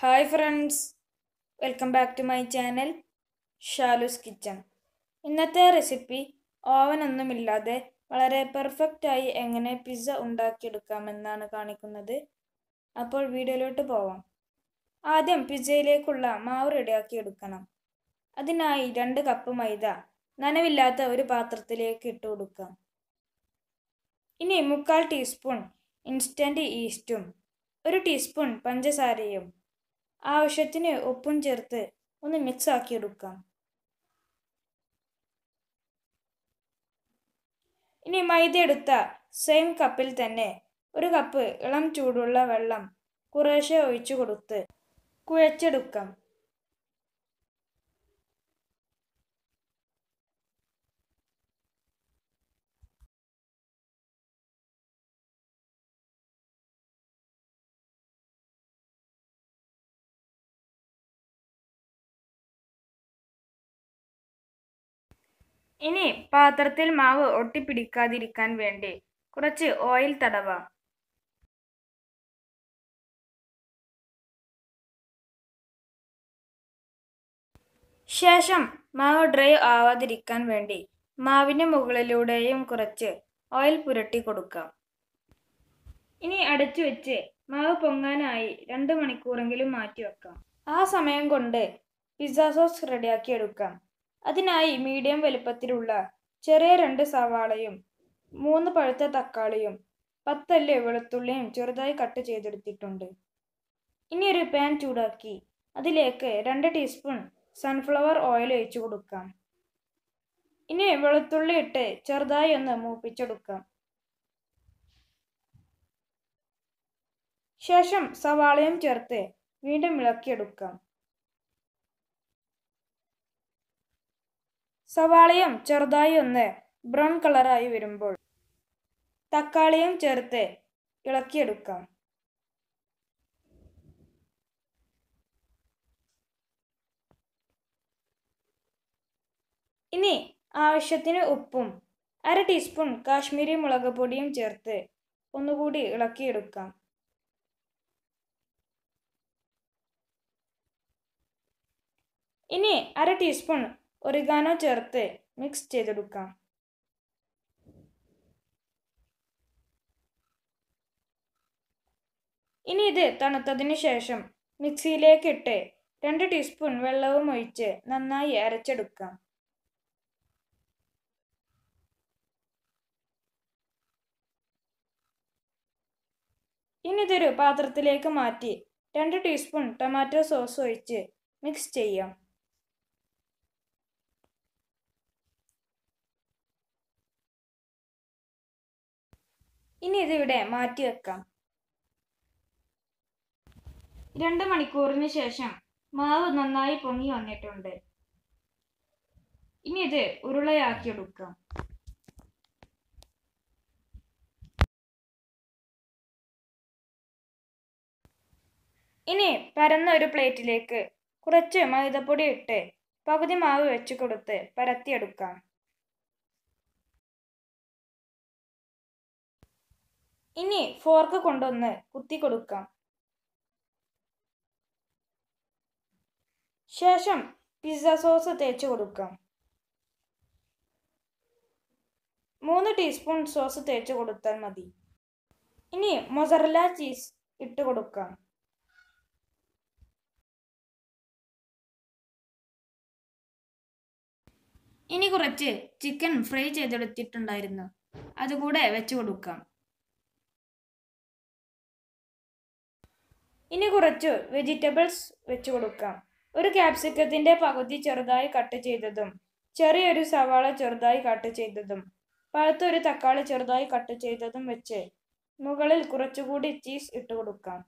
hi friends welcome back to my channel Shalu's kitchen ഇന്നത്തെ recipe ഓവനൊന്നുമില്ലാതെ വളരെ പെർഫെക്റ്റായി എങ്ങനെ പിസ്സ ഉണ്ടാക്കിയെടുക്കാമെന്നാണ് കാണിക്കുന്നത് അപ്പോൾ വീഡിയോയിലോട്ട് പോവാം ആദ്യം പിസ്സയിലേക്കുള്ള മാവ് റെഡിയാക്കി എടുക്കണം അതിനായി രണ്ട് കപ്പ് മൈദ നനവില്ലാത്ത ഒരു പാത്രത്തിലേക്ക് ഇട്ട് കൊടുക്കാം ഇനി മുക്കാൽ ടീസ്പൂൺ ഇൻസ്റ്റൻറ്റ് ഈസ്റ്റും ഒരു ടീസ്പൂൺ പഞ്ചസാരയും ആവശ്യത്തിന് ഉപ്പും ചേർത്ത് ഒന്ന് മിക്സ് ആക്കി എടുക്കാം ഇനി മൈദ എടുത്ത സെയിം കപ്പിൽ തന്നെ ഒരു കപ്പ് ഇളം ചൂടുള്ള വെള്ളം കുറേശ്ശെ ഒഴിച്ചു കൊടുത്ത് കുഴച്ചെടുക്കാം ഇനി പാത്രത്തിൽ മാവ് ഒട്ടിപ്പിടിക്കാതിരിക്കാൻ വേണ്ടി കുറച്ച് ഓയിൽ തടവാം ശേഷം മാവ് ഡ്രൈ ആവാതിരിക്കാൻ വേണ്ടി മാവിന് മുകളിലൂടെയും കുറച്ച് ഓയിൽ പുരട്ടി കൊടുക്കാം ഇനി അടച്ചു വെച്ച് മാവ് പൊങ്ങാനായി രണ്ട് മണിക്കൂറെങ്കിലും മാറ്റി വെക്കാം ആ സമയം കൊണ്ട് പിസ്സ സോസ് റെഡിയാക്കി എടുക്കാം അതിനായി മീഡിയം വലുപ്പത്തിലുള്ള ചെറിയ രണ്ട് സവാളയും മൂന്ന് പഴുത്ത തക്കാളിയും പത്തല്ല് വെളുത്തുള്ളിയും ചെറുതായി കട്ട് ചെയ്തെടുത്തിട്ടുണ്ട് ഇനി ഒരു പാൻ ചൂടാക്കി അതിലേക്ക് രണ്ട് ടീസ്പൂൺ സൺഫ്ലവർ ഓയിൽ ഒഴിച്ചു കൊടുക്കാം ഇനി വെളുത്തുള്ളി ഇട്ട് ചെറുതായി ഒന്ന് മൂപ്പിച്ചെടുക്കാം ശേഷം സവാളയും ചേർത്ത് വീണ്ടും ഇളക്കിയെടുക്കാം സവാളയും ചെറുതായി ഒന്ന് ബ്രൗൺ കളറായി വരുമ്പോൾ തക്കാളിയും ചേർത്ത് ഇളക്കിയെടുക്കാം ഇനി ആവശ്യത്തിന് ഉപ്പും അര ടീസ്പൂൺ കാശ്മീരി മുളക് പൊടിയും ചേർത്ത് ഒന്നുകൂടി ഇളക്കിയെടുക്കാം ഇനി അര ടീസ്പൂൺ ഒറിഗാനോ ചേർത്ത് മിക്സ് ചെയ്തെടുക്കാം ഇനി ഇത് തണുത്തതിന് ശേഷം മിക്സിയിലേക്ക് ഇട്ട് രണ്ട് ടീസ്പൂൺ വെള്ളവും ഒഴിച്ച് നന്നായി അരച്ചെടുക്കാം ഇനി ഇതൊരു പാത്രത്തിലേക്ക് മാറ്റി രണ്ട് ടീസ്പൂൺ ടൊമാറ്റോ സോസ് ഒഴിച്ച് മിക്സ് ചെയ്യാം ഇനി ഇതിവിടെ മാറ്റി വെക്കാം രണ്ട് മണിക്കൂറിന് ശേഷം മാവ് നന്നായി പൊങ്ങി വന്നിട്ടുണ്ട് ഇനി ഇത് ഉരുളയാക്കി എടുക്കാം ഇനി പരന്ന ഒരു പ്ലേറ്റിലേക്ക് കുറച്ച് മൈദപ്പൊടി ഇട്ട് പകുതി മാവ് വെച്ച് കൊടുത്ത് പരത്തിയെടുക്കാം ഇനി ഫോർക്ക് കൊണ്ടൊന്ന് കുത്തി കൊടുക്കാം ശേഷം പിസ്സ സോസ് തേച്ച് കൊടുക്കാം മൂന്ന് ടീസ്പൂൺ സോസ് തേച്ച് കൊടുത്താൽ മതി ഇനി മൊസറല ചീസ് ഇട്ട് കൊടുക്കാം ഇനി കുറച്ച് ചിക്കൻ ഫ്രൈ ചെയ്തെടുത്തിട്ടുണ്ടായിരുന്നു അതുകൂടെ വെച്ച് കൊടുക്കാം ഇനി കുറച്ച് വെജിറ്റബിൾസ് വെച്ച് കൊടുക്കാം ഒരു ക്യാപ്സിക്കത്തിൻ്റെ പകുതി ചെറുതായി കട്ട് ചെയ്തതും ചെറിയൊരു സവാള ചെറുതായി കട്ട് ചെയ്തതും പഴുത്തൊരു തക്കാളി ചെറുതായി കട്ട് ചെയ്തതും വെച്ച് മുകളിൽ കുറച്ചുകൂടി ചീസ് ഇട്ട് കൊടുക്കാം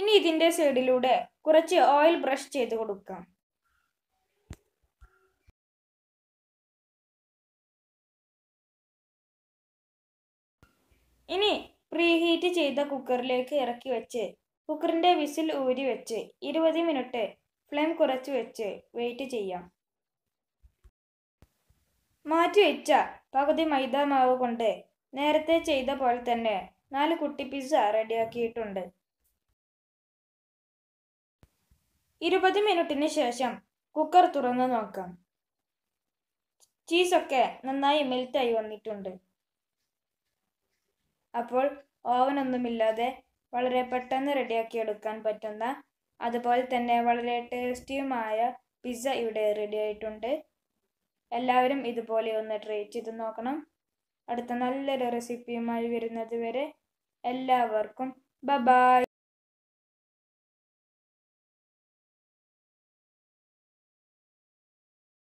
ഇനി ഇതിൻ്റെ സൈഡിലൂടെ കുറച്ച് ഓയിൽ ബ്രഷ് ചെയ്ത് കൊടുക്കാം ഇനി പ്രീഹീറ്റ് ചെയ്ത കുക്കറിലേക്ക് ഇറക്കി വെച്ച് കുക്കറിൻ്റെ വിസിൽ ഊരി വെച്ച് ഇരുപത് മിനിറ്റ് ഫ്ലെയിം കുറച്ച് വെച്ച് വെയിറ്റ് ചെയ്യാം മാറ്റി വെച്ച പകുതി മൈദ മാവ് കൊണ്ട് നേരത്തെ ചെയ്ത പോലെ തന്നെ നാല് കുട്ടി പിസ്സ റെഡിയാക്കിയിട്ടുണ്ട് ഇരുപത് മിനിറ്റിന് ശേഷം കുക്കർ തുറന്ന് നോക്കാം ചീസൊക്കെ നന്നായി മെൽറ്റായി വന്നിട്ടുണ്ട് അപ്പോൾ ഓവനൊന്നുമില്ലാതെ വളരെ പെട്ടെന്ന് റെഡിയാക്കി എടുക്കാൻ പറ്റുന്ന അതുപോലെ തന്നെ വളരെ ടേസ്റ്റിയുമായ പിസ്സ ഇവിടെ റെഡി ആയിട്ടുണ്ട് എല്ലാവരും ഇതുപോലെ ഒന്ന് ട്രൈ ചെയ്ത് നോക്കണം അടുത്ത നല്ലൊരു റെസിപ്പിയുമായി വരുന്നത് വരെ എല്ലാവർക്കും ബബായ്